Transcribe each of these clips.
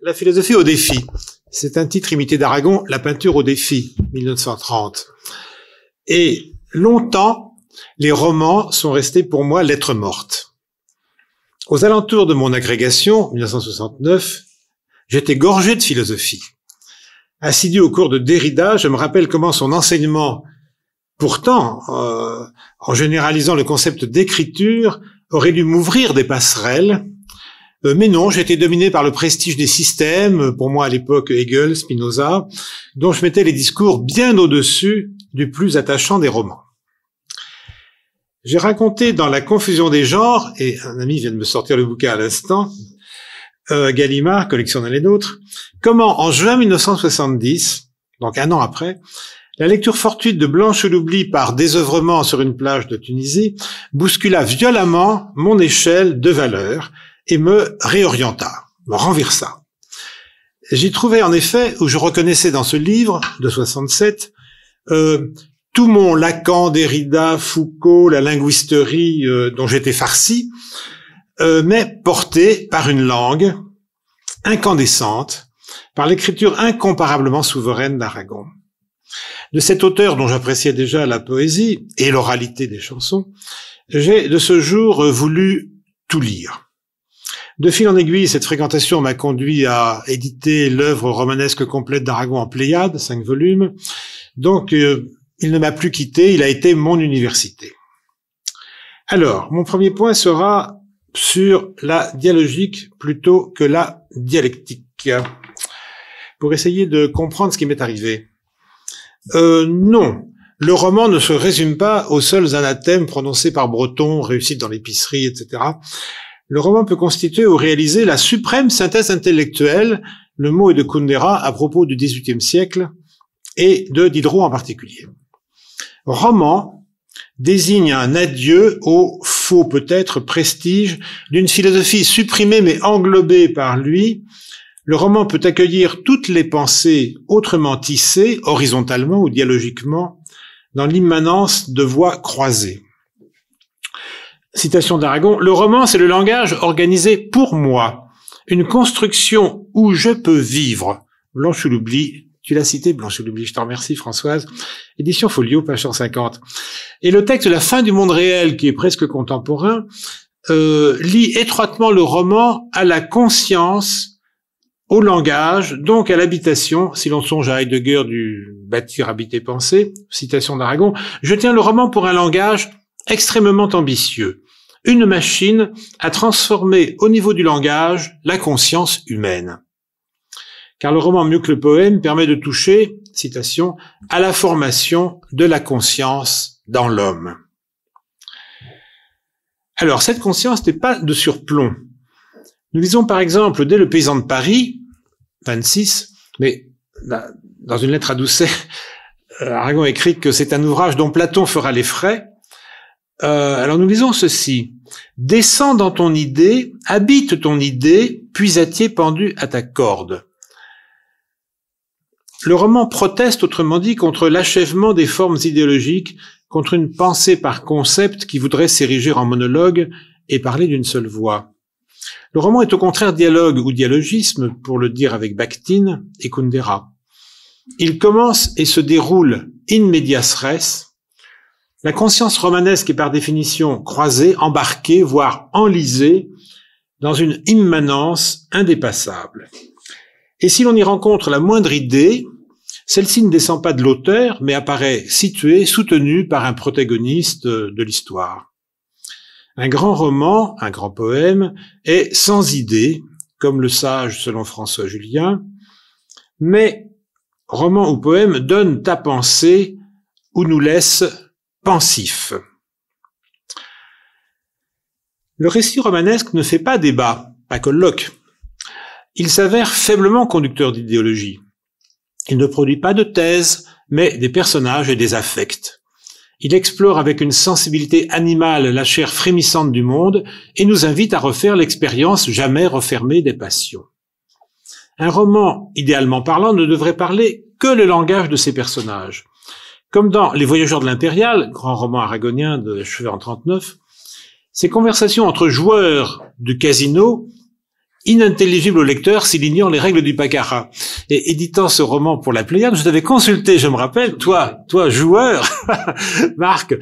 La philosophie au défi. C'est un titre imité d'Aragon, La peinture au défi, 1930. Et longtemps, les romans sont restés pour moi lettres morte. Aux alentours de mon agrégation, 1969, j'étais gorgé de philosophie. Assidu au cours de Derrida, je me rappelle comment son enseignement, pourtant, euh, en généralisant le concept d'écriture, aurait dû m'ouvrir des passerelles euh, mais non, j'étais dominé par le prestige des systèmes, pour moi à l'époque Hegel, Spinoza, dont je mettais les discours bien au-dessus du plus attachant des romans. J'ai raconté dans La confusion des genres, et un ami vient de me sortir le bouquin à l'instant, euh, Gallimard, collection les nôtres, comment en juin 1970, donc un an après, la lecture fortuite de Blanche l'oubli par désœuvrement sur une plage de Tunisie bouscula violemment mon échelle de valeurs et me réorienta, me renversa. J'y trouvais en effet, où je reconnaissais dans ce livre de 67, euh, tout mon Lacan, Derrida, Foucault, la linguisterie euh, dont j'étais farci, euh, mais porté par une langue incandescente, par l'écriture incomparablement souveraine d'Aragon. De cet auteur dont j'appréciais déjà la poésie et l'oralité des chansons, j'ai de ce jour voulu tout lire. De fil en aiguille, cette fréquentation m'a conduit à éditer l'œuvre romanesque complète d'Aragon en Pléiade, cinq volumes. Donc, euh, il ne m'a plus quitté, il a été mon université. Alors, mon premier point sera sur la dialogique plutôt que la dialectique, pour essayer de comprendre ce qui m'est arrivé. Euh, non, le roman ne se résume pas aux seuls anathèmes prononcés par Breton, réussite dans l'épicerie, etc le roman peut constituer ou réaliser la suprême synthèse intellectuelle, le mot est de Kundera à propos du XVIIIe siècle et de Diderot en particulier. Roman désigne un adieu au faux peut-être prestige d'une philosophie supprimée mais englobée par lui. Le roman peut accueillir toutes les pensées autrement tissées, horizontalement ou dialogiquement, dans l'immanence de voies croisées. Citation d'Aragon, le roman, c'est le langage organisé pour moi, une construction où je peux vivre. Blanche ou l'oubli, tu l'as cité, Blanche ou l'oubli, je t'en remercie Françoise. Édition Folio, page 150. Et le texte La fin du monde réel, qui est presque contemporain, euh, lie étroitement le roman à la conscience, au langage, donc à l'habitation, si l'on songe à Heidegger du bâtir, habiter, penser, citation d'Aragon, je tiens le roman pour un langage extrêmement ambitieux une machine a transformé au niveau du langage la conscience humaine. Car le roman mieux que le poème permet de toucher, citation, à la formation de la conscience dans l'homme. Alors, cette conscience n'est pas de surplomb. Nous lisons par exemple dès Le paysan de Paris, 26, mais dans une lettre à Doucet, euh, Aragon écrit que c'est un ouvrage dont Platon fera les frais, euh, alors nous lisons ceci. Descends dans ton idée, habite ton idée, puis à pendu à ta corde. Le roman proteste, autrement dit, contre l'achèvement des formes idéologiques, contre une pensée par concept qui voudrait s'ériger en monologue et parler d'une seule voix. Le roman est au contraire dialogue ou dialogisme, pour le dire avec Bakhtin et Kundera. Il commence et se déroule in medias res, la conscience romanesque est par définition croisée, embarquée, voire enlisée dans une immanence indépassable. Et si l'on y rencontre la moindre idée, celle-ci ne descend pas de l'auteur, mais apparaît située, soutenue par un protagoniste de l'histoire. Un grand roman, un grand poème, est sans idée, comme le sage selon François Julien, mais roman ou poème donne ta pensée ou nous laisse le récit romanesque ne fait pas débat, pas colloque. Il s'avère faiblement conducteur d'idéologie. Il ne produit pas de thèse, mais des personnages et des affects. Il explore avec une sensibilité animale la chair frémissante du monde et nous invite à refaire l'expérience jamais refermée des passions. Un roman, idéalement parlant, ne devrait parler que le langage de ses personnages. Comme dans Les Voyageurs de l'Impérial, grand roman aragonien de Chevet en 39, ces conversations entre joueurs du casino inintelligibles au lecteur s'il ignore les règles du baccara. Et éditant ce roman pour la Pléiade, je t'avais consulté, je me rappelle, toi, toi joueur, Marc,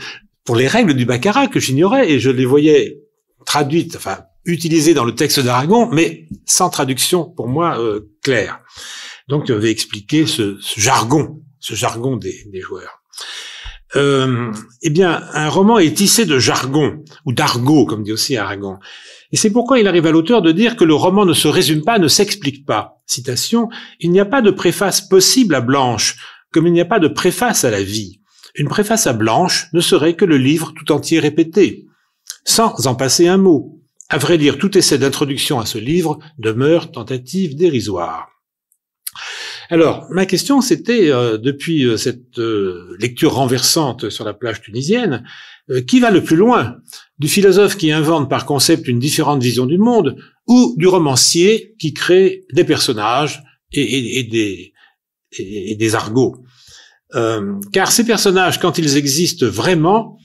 pour les règles du Baccarat que j'ignorais et je les voyais traduites, enfin utilisées dans le texte d'Aragon, mais sans traduction pour moi euh, claire. Donc tu avais expliqué ce jargon ce jargon des, joueurs. Euh, eh bien, un roman est tissé de jargon, ou d'argot, comme dit aussi Aragon. Et c'est pourquoi il arrive à l'auteur de dire que le roman ne se résume pas, ne s'explique pas. Citation, Il n'y a pas de préface possible à Blanche, comme il n'y a pas de préface à la vie. Une préface à Blanche ne serait que le livre tout entier répété, sans en passer un mot. À vrai dire, tout essai d'introduction à ce livre demeure tentative dérisoire. Alors, ma question, c'était, euh, depuis euh, cette euh, lecture renversante sur la plage tunisienne, qui va le plus loin Du philosophe qui invente par concept une différente vision du monde ou du romancier qui crée des personnages et, et, des, et, des argots Car ces personnages, quand ils existent vraiment,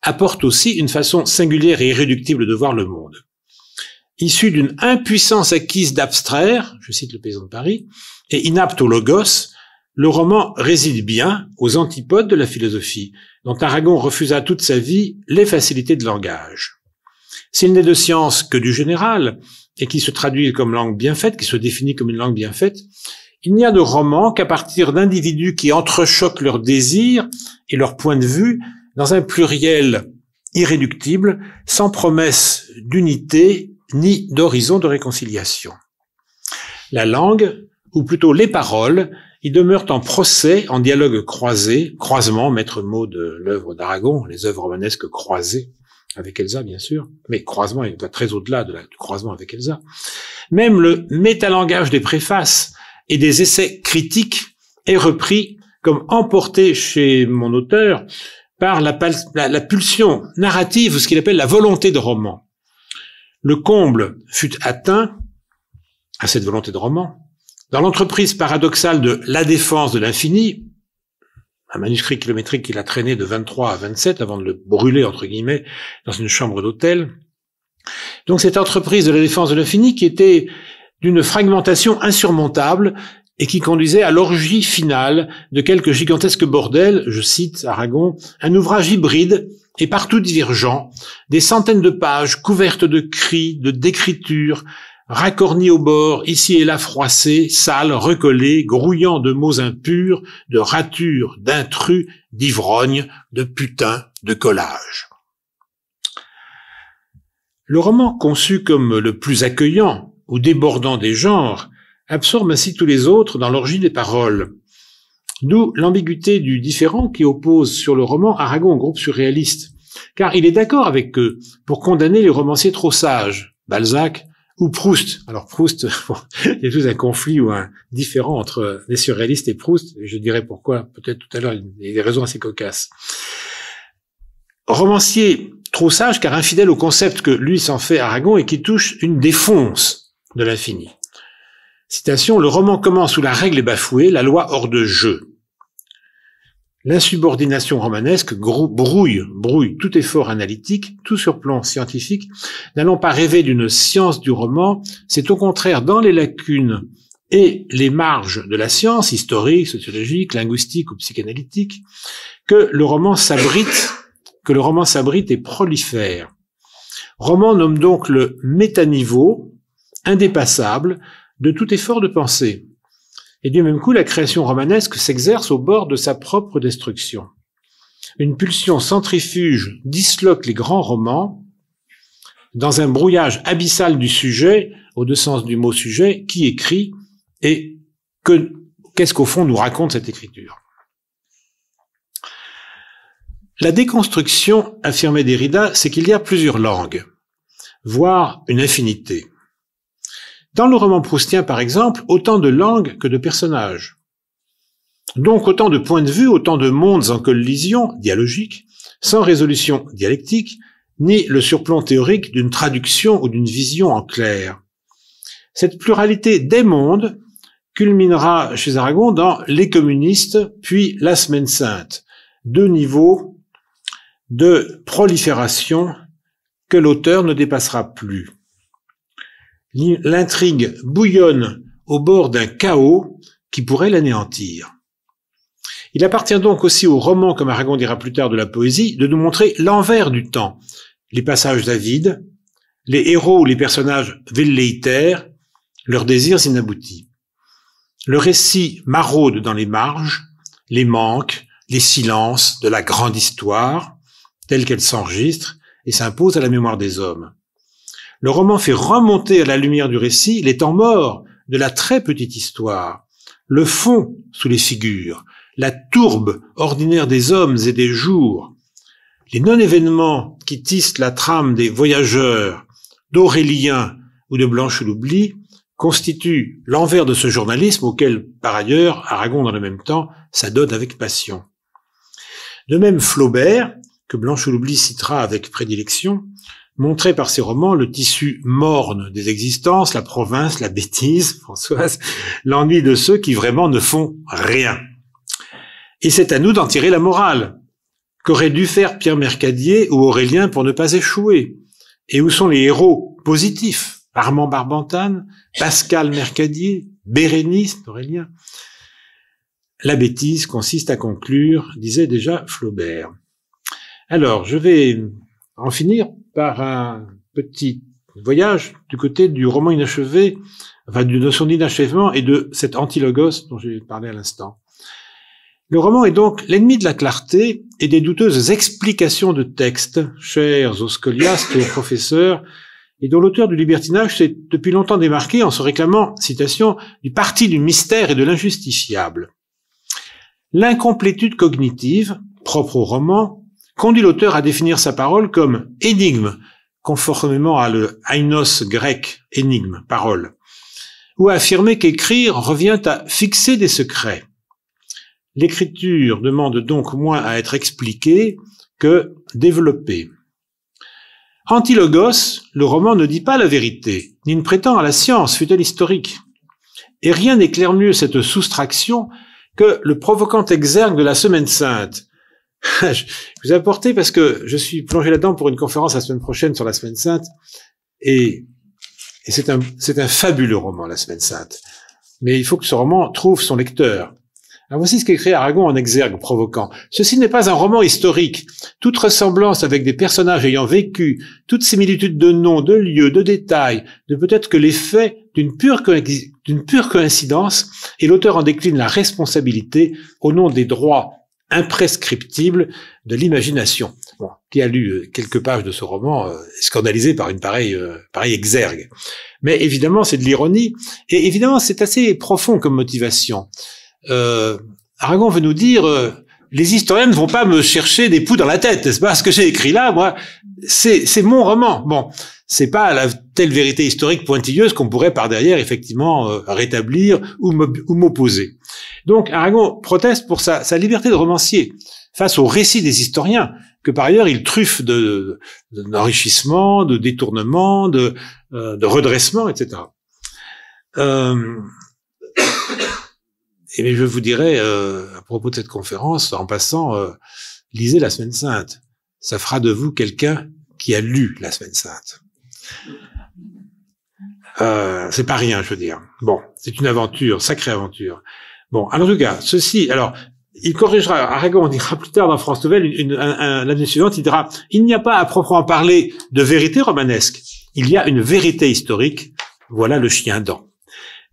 apportent aussi une façon singulière et irréductible de voir le monde issu d'une impuissance acquise d'abstraire, je cite le paysan de Paris, et inapte au logos, le roman réside bien aux antipodes de la philosophie, dont Aragon refusa toute sa vie les facilités de langage. S'il n'est de science que du général, et qui se traduit comme langue bien faite, qui se définit comme une langue bien faite, il n'y a de roman qu'à partir d'individus qui entrechoquent leurs désirs et leurs points de vue dans un pluriel irréductible, sans promesse d'unité ni d'horizon de réconciliation. La langue, ou plutôt les paroles, y demeurent en procès, en dialogue croisé, croisement, maître mot de l'œuvre d'Aragon, les œuvres romanesques croisées, avec Elsa bien sûr, mais croisement, il va très au-delà de du croisement avec Elsa. Même le métalangage des préfaces et des essais critiques est repris comme emporté chez mon auteur par la, pulsion narrative, ce qu'il appelle la volonté de roman. Le comble fut atteint à cette volonté de roman dans l'entreprise paradoxale de La défense de l'infini, un manuscrit kilométrique qu'il a traîné de 23 à 27 avant de le brûler, entre guillemets, dans une chambre d'hôtel. Donc cette entreprise de la défense de l'infini qui était d'une fragmentation insurmontable et qui conduisait à l'orgie finale de quelques gigantesques bordel, je cite Aragon, un ouvrage hybride et partout divergent, des centaines de pages couvertes de cris, de décritures, racornies au bord, ici et là froissées, sales, recollées, grouillant de mots impurs, de ratures, d'intrus, d'ivrognes, de putains, de collages. Le roman conçu comme le plus accueillant ou débordant des genres absorbe ainsi tous les autres dans l'origine des paroles. D'où l'ambiguïté du différent qui oppose sur le roman Aragon au groupe surréaliste, car il est d'accord avec eux pour condamner les romanciers trop sages, Balzac ou Proust. Alors Proust, il y a tout un conflit ou un différent entre les surréalistes et Proust, je dirais pourquoi peut-être tout à l'heure, il y a des raisons assez cocasses. Romancier trop sage car infidèle au concept que lui s'en fait Aragon et qui touche une défonce de l'infini. Citation, le roman commence où la règle est bafouée, la loi hors de jeu. L'insubordination romanesque brouille, brouille tout effort analytique, tout surplomb scientifique. N'allons pas rêver d'une science du roman, c'est au contraire dans les lacunes et les marges de la science, historique, sociologique, linguistique ou psychanalytique, que le roman s'abrite, que le roman s'abrite et prolifère. Roman nomme donc le métaniveau, indépassable, de tout effort de pensée. Et du même coup, la création romanesque s'exerce au bord de sa propre destruction. Une pulsion centrifuge disloque les grands romans dans un brouillage abyssal du sujet, au deux sens du mot sujet, qui écrit et que, qu'est-ce qu'au fond nous raconte cette écriture. La déconstruction, affirmait Derrida, c'est qu'il y a plusieurs langues, voire une infinité. Dans le roman proustien, par exemple, autant de langues que de personnages. Donc autant de points de vue, autant de mondes en collision dialogique, sans résolution dialectique, ni le surplomb théorique d'une traduction ou d'une vision en clair. Cette pluralité des mondes culminera chez Aragon dans Les communistes, puis La semaine sainte, deux niveaux de prolifération que l'auteur ne dépassera plus l'intrigue bouillonne au bord d'un chaos qui pourrait l'anéantir. Il appartient donc aussi au roman, comme Aragon dira plus tard de la poésie, de nous montrer l'envers du temps, les passages avides, les héros ou les personnages velléitaires, leurs désirs inaboutis. Le récit maraude dans les marges, les manques, les silences de la grande histoire, telle qu'elle s'enregistre et s'impose à la mémoire des hommes. Le roman fait remonter à la lumière du récit les temps morts de la très petite histoire, le fond sous les figures, la tourbe ordinaire des hommes et des jours, les non-événements qui tissent la trame des voyageurs, d'Aurélien ou de Blanche l'oubli, constituent l'envers de ce journalisme auquel, par ailleurs, Aragon dans le même temps s'adonne avec passion. De même, Flaubert, que Blanche l'oubli citera avec prédilection, montrer par ses romans le tissu morne des existences, la province, la bêtise, Françoise, l'ennui de ceux qui vraiment ne font rien. Et c'est à nous d'en tirer la morale. Qu'aurait dû faire Pierre Mercadier ou Aurélien pour ne pas échouer Et où sont les héros positifs Armand Barbantane, Pascal Mercadier, Bérénice, Aurélien. La bêtise consiste à conclure, disait déjà Flaubert. Alors, je vais en finir par un petit voyage du côté du roman inachevé, enfin d'une notion d'inachèvement et de cet antilogos dont j'ai parlé à l'instant. Le roman est donc l'ennemi de la clarté et des douteuses explications de texte, chers aux scoliastes et aux professeurs, et dont l'auteur du libertinage s'est depuis longtemps démarqué en se réclamant, citation, du parti du mystère et de l'injustifiable. L'incomplétude cognitive, propre au roman, conduit l'auteur à définir sa parole comme énigme, conformément à le ainos grec, énigme, parole, ou à affirmer qu'écrire revient à fixer des secrets. L'écriture demande donc moins à être expliquée que développée. Antilogos, le roman ne dit pas la vérité, ni ne prétend à la science, fut-elle historique. Et rien n'éclaire mieux cette soustraction que le provocant exergue de la Semaine sainte, je vous apporter parce que je suis plongé là-dedans pour une conférence la semaine prochaine sur la Semaine Sainte. Et, c'est un, c'est un fabuleux roman, la Semaine Sainte. Mais il faut que ce roman trouve son lecteur. Alors voici ce qu'écrit Aragon en exergue provoquant. Ceci n'est pas un roman historique. Toute ressemblance avec des personnages ayant vécu, toute similitude de noms, de lieux, de détails, ne peut être que l'effet d'une pure, d'une pure coïncidence, et l'auteur en décline la responsabilité au nom des droits imprescriptible de l'imagination. qui a lu euh, quelques pages de ce roman est euh, scandalisé par une pareille, euh, pareille exergue. Mais évidemment, c'est de l'ironie, et évidemment, c'est assez profond comme motivation. Aragon veut nous dire, les historiens ne vont pas me chercher des poux dans la tête, n'est-ce pas Ce que j'ai écrit là, moi, c'est mon roman. Bon, c'est pas la telle vérité historique pointilleuse qu'on pourrait par derrière, effectivement, rétablir ou m'opposer. Donc Aragon proteste pour sa, liberté de romancier face au récit des historiens que par ailleurs il truffe de, d'enrichissement, de, détournement, de, euh, redressement, etc. Euh, et je vous dirais, euh, à propos de cette conférence, en passant, euh, lisez la Semaine Sainte. Ça fera de vous quelqu'un qui a lu la Semaine Sainte. Euh, c'est pas rien, je veux dire. Bon, c'est une aventure, sacrée aventure. Bon, alors en cas, ceci, alors il corrigera, Aragon dira plus tard dans France Nouvelle, l'année suivante, il dira, il n'y a pas à proprement parler de vérité romanesque, il y a une vérité historique, voilà le chien dent.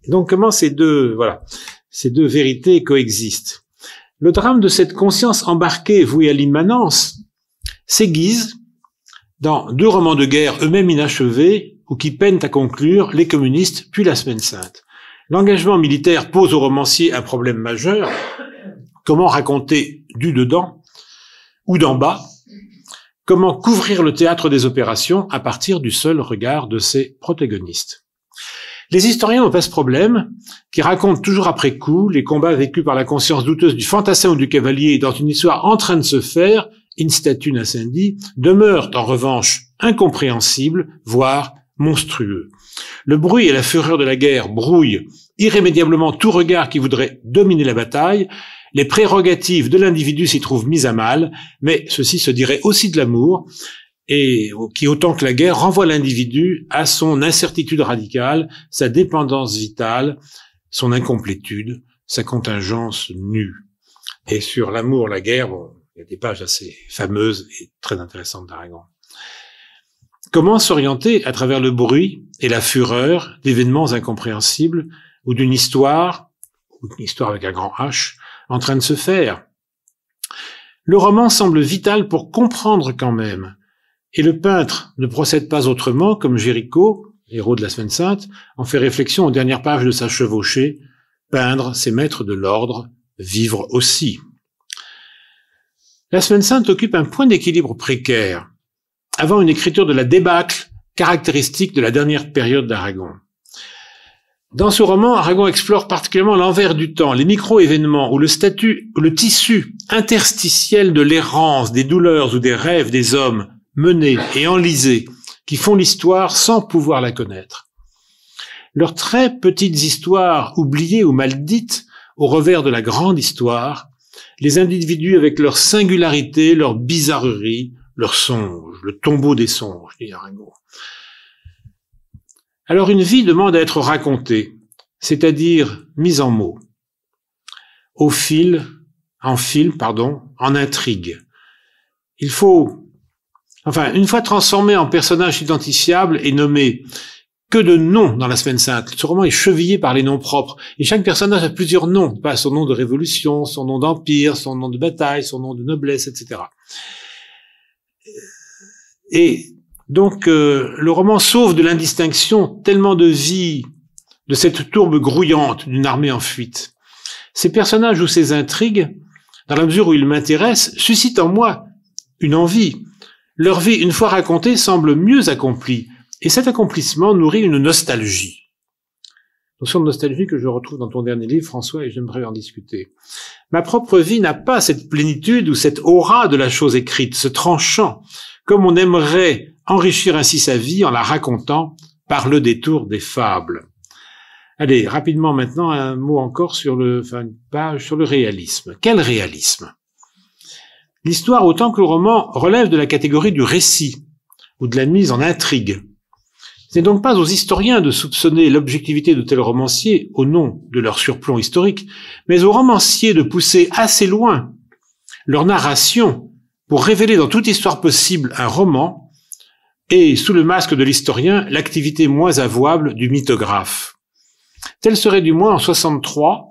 Donc comment ces deux, voilà, ces deux vérités coexistent Le drame de cette conscience embarquée, vouée à l'immanence, s'aiguise dans deux romans de guerre eux-mêmes inachevés ou qui peinent à conclure, Les communistes, puis La Semaine Sainte. L'engagement militaire pose au romancier un problème majeur. Comment raconter du dedans ou d'en bas Comment couvrir le théâtre des opérations à partir du seul regard de ses protagonistes Les historiens n'ont pas ce problème, qui racontent toujours après coup les combats vécus par la conscience douteuse du fantassin ou du cavalier dans une histoire en train de se faire, in statue nascendi, demeurent en revanche incompréhensible, voire monstrueux. Le bruit et la fureur de la guerre brouillent irrémédiablement tout regard qui voudrait dominer la bataille, les prérogatives de l'individu s'y trouvent mises à mal, mais ceci se dirait aussi de l'amour, et qui autant que la guerre renvoie l'individu à son incertitude radicale, sa dépendance vitale, son incomplétude, sa contingence nue. Et sur l'amour, la guerre, il y a des pages assez fameuses et très intéressantes d'Aragon. Comment s'orienter à travers le bruit et la fureur d'événements incompréhensibles ou d'une histoire, ou d'une histoire avec un grand H, en train de se faire Le roman semble vital pour comprendre quand même, et le peintre ne procède pas autrement, comme Géricault, héros de la Semaine Sainte, en fait réflexion aux dernières pages de sa chevauchée, peindre, c'est maîtres de l'ordre, vivre aussi. La Semaine Sainte occupe un point d'équilibre précaire avant une écriture de la débâcle caractéristique de la dernière période d'Aragon. Dans ce roman, Aragon explore particulièrement l'envers du temps, les micro-événements ou le le tissu interstitiel de l'errance, des douleurs ou des rêves des hommes menés et enlisés qui font l'histoire sans pouvoir la connaître. Leurs très petites histoires oubliées ou mal dites au revers de la grande histoire, les individus avec leur singularité, leur bizarrerie, leur songe, le tombeau des songes, dit Arago. Alors une vie demande à être racontée, c'est-à-dire mise en mots, au fil, en fil, pardon, en intrigue. Il faut, enfin, une fois transformé en personnage identifiable et nommé, que de noms dans la semaine sainte. Ce roman est chevillé par les noms propres. Et chaque personnage a plusieurs noms. Pas son nom de révolution, son nom d'empire, son nom de bataille, son nom de noblesse, etc. Et donc, euh, le roman sauve de l'indistinction tellement de vie de cette tourbe grouillante d'une armée en fuite. Ces personnages ou ces intrigues, dans la mesure où ils m'intéressent, suscitent en moi une envie. Leur vie, une fois racontée, semble mieux accomplie, et cet accomplissement nourrit une nostalgie. Notion de nostalgie que je retrouve dans ton dernier livre, François, et j'aimerais en discuter. Ma propre vie n'a pas cette plénitude ou cette aura de la chose écrite, ce tranchant, comme on aimerait enrichir ainsi sa vie en la racontant par le détour des fables. Allez, rapidement maintenant, un mot encore sur le, page sur le réalisme. Quel réalisme L'histoire, autant que le roman, relève de la catégorie du récit ou de la mise en intrigue. Ce n'est donc pas aux historiens de soupçonner l'objectivité de tels romanciers au nom de leur surplomb historique, mais aux romanciers de pousser assez loin leur narration pour révéler dans toute histoire possible un roman et, sous le masque de l'historien, l'activité moins avouable du mythographe. Telle serait du moins en 63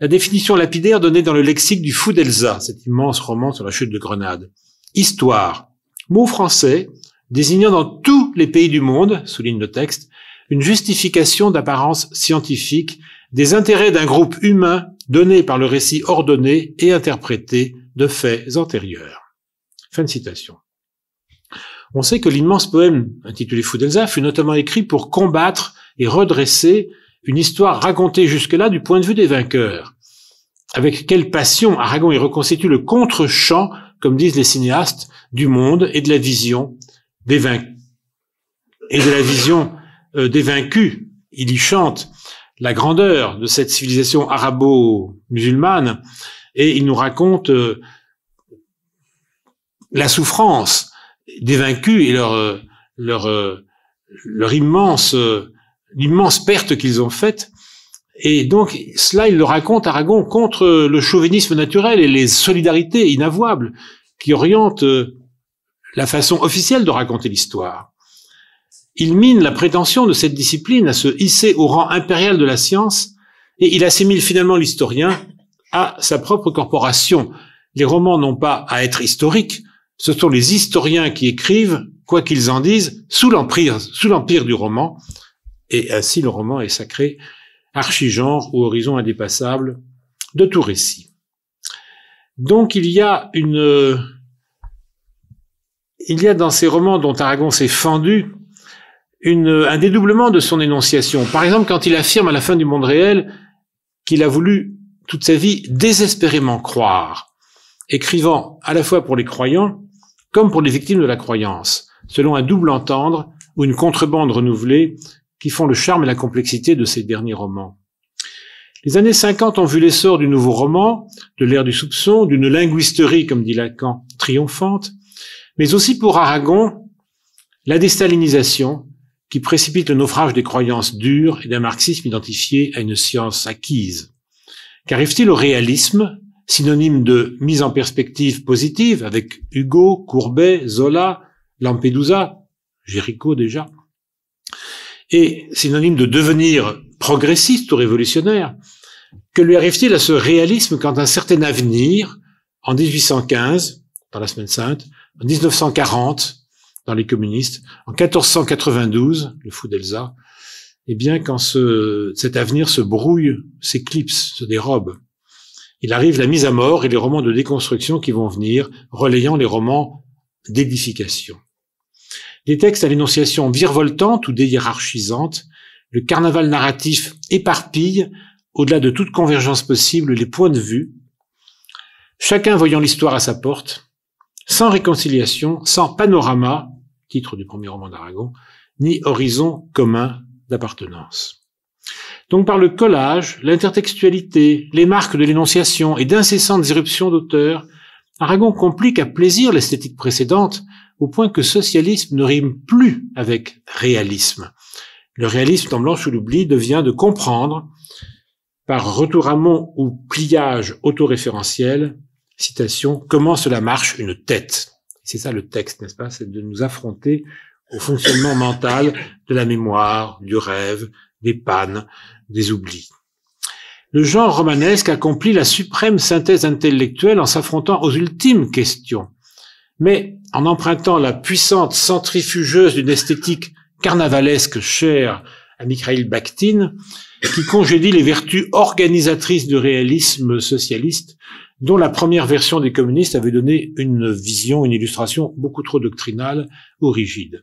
la définition lapidaire donnée dans le lexique du Fou d'Elsa, cet immense roman sur la chute de Grenade. Histoire, mot français désignant dans tous les pays du monde, souligne le texte, une justification d'apparence scientifique des intérêts d'un groupe humain donné par le récit ordonné et interprété de faits antérieurs. Fin de citation. On sait que l'immense poème intitulé Foudelza fut notamment écrit pour combattre et redresser une histoire racontée jusque-là du point de vue des vainqueurs. Avec quelle passion Aragon y reconstitue le contre-champ, comme disent les cinéastes, du monde et de la vision des vaincus. Et de la vision euh, des vaincus. Il y chante la grandeur de cette civilisation arabo-musulmane et il nous raconte euh, la souffrance des vaincus et leur euh, euh, immense euh, l'immense perte qu'ils ont faite. Et donc cela, il le raconte Aragon contre le chauvinisme naturel et les solidarités inavouables qui orientent la façon officielle de raconter l'histoire. Il mine la prétention de cette discipline à se hisser au rang impérial de la science et il assimile finalement l'historien à sa propre corporation. Les romans n'ont pas à être historiques, ce sont les historiens qui écrivent, quoi qu'ils en disent, sous l'empire, sous l'empire du roman, et ainsi le roman est sacré archigenre ou horizon indépassable de tout récit. Donc il y a une, il y a dans ces romans dont Aragon s'est fendu un dédoublement de son énonciation. Par exemple, quand il affirme à la fin du monde réel qu'il a voulu toute sa vie désespérément croire, écrivant à la fois pour les croyants comme pour les victimes de la croyance, selon un double entendre ou une contrebande renouvelée qui font le charme et la complexité de ces derniers romans. Les années 50 ont vu l'essor du nouveau roman, de l'ère du soupçon, d'une linguisterie, comme dit Lacan, triomphante, mais aussi pour Aragon, la déstalinisation qui précipite le naufrage des croyances dures et d'un marxisme identifié à une science acquise. Qu'arrive-t-il au réalisme synonyme de mise en perspective positive avec Hugo, Courbet, Zola, Lampedusa, Géricault déjà, et synonyme de devenir progressiste ou révolutionnaire, que lui arrive-t-il à ce réalisme quand un certain avenir, en 1815, dans la semaine sainte, en 1940, dans les communistes, en 1492, le fou d'Elsa, et eh bien, quand ce, cet avenir se brouille, s'éclipse, se dérobe, il arrive la mise à mort et les romans de déconstruction qui vont venir, relayant les romans d'édification. Les textes à l'énonciation virevoltante ou déhiérarchisante, le carnaval narratif éparpille, au-delà de toute convergence possible, les points de vue, chacun voyant l'histoire à sa porte, sans réconciliation, sans panorama, titre du premier roman d'Aragon, ni horizon commun d'appartenance. Donc par le collage, l'intertextualité, les marques de l'énonciation et d'incessantes irruptions d'auteurs, Aragon complique à plaisir l'esthétique précédente au point que socialisme ne rime plus avec réalisme. Le réalisme en sous l'oubli devient de comprendre, par retour à mot ou pliage autoréférentiel, citation, comment cela marche une tête. C'est ça le texte, n'est-ce pas C'est de nous affronter au fonctionnement mental de la mémoire, du rêve, des pannes, des oublis. Le genre romanesque accomplit la suprême synthèse intellectuelle en s'affrontant aux ultimes questions, mais en empruntant la puissante centrifugeuse d'une esthétique carnavalesque chère à Mikhail Bakhtin, qui congédie les vertus organisatrices du réalisme socialiste, dont la première version des communistes avait donné une vision, une illustration beaucoup trop doctrinale ou rigide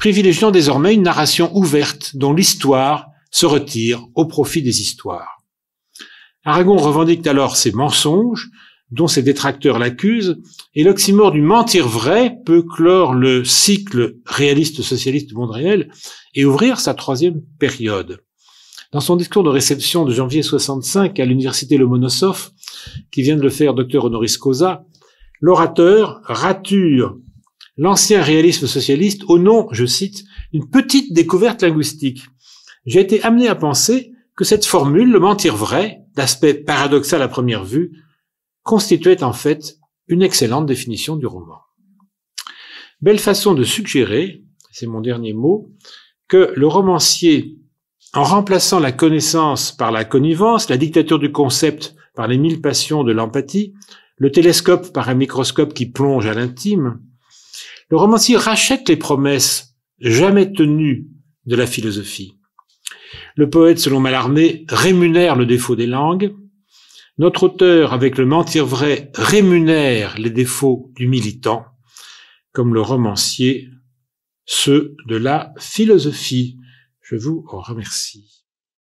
privilégiant désormais une narration ouverte dont l'histoire se retire au profit des histoires. Aragon revendique alors ses mensonges, dont ses détracteurs l'accusent, et l'oxymore du mentir vrai peut clore le cycle réaliste-socialiste du monde réel et ouvrir sa troisième période. Dans son discours de réception de janvier 65 à l'université Lomonosov, qui vient de le faire docteur honoris causa, l'orateur rature l'ancien réalisme socialiste au nom, je cite, une petite découverte linguistique. J'ai été amené à penser que cette formule, le mentir vrai, d'aspect paradoxal à première vue, constituait en fait une excellente définition du roman. Belle façon de suggérer, c'est mon dernier mot, que le romancier, en remplaçant la connaissance par la connivence, la dictature du concept par les mille passions de l'empathie, le télescope par un microscope qui plonge à l'intime, le romancier rachète les promesses jamais tenues de la philosophie. Le poète, selon Mallarmé, rémunère le défaut des langues. Notre auteur, avec le mentir vrai, rémunère les défauts du militant, comme le romancier, ceux de la philosophie. Je vous remercie.